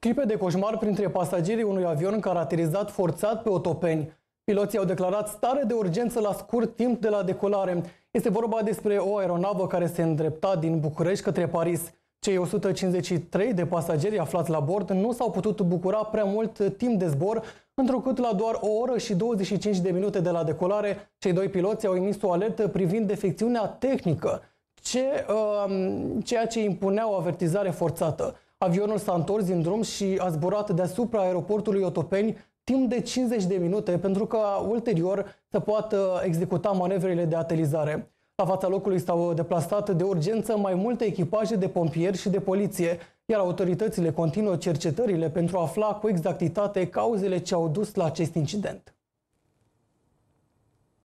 Clipe de coșmar printre pasagerii unui avion caracterizat forțat pe otopeni. Piloții au declarat stare de urgență la scurt timp de la decolare. Este vorba despre o aeronavă care se îndrepta din București către Paris. Cei 153 de pasageri aflați la bord nu s-au putut bucura prea mult timp de zbor, întrucât la doar o oră și 25 de minute de la decolare, cei doi piloți au emis o alertă privind defecțiunea tehnică, ce, uh, ceea ce impunea o avertizare forțată. Avionul s-a întors din drum și a zburat deasupra aeroportului Otopeni timp de 50 de minute pentru ca ulterior să poată executa manevrele de atelizare. La fața locului s-au deplasat de urgență mai multe echipaje de pompieri și de poliție, iar autoritățile continuă cercetările pentru a afla cu exactitate cauzele ce au dus la acest incident.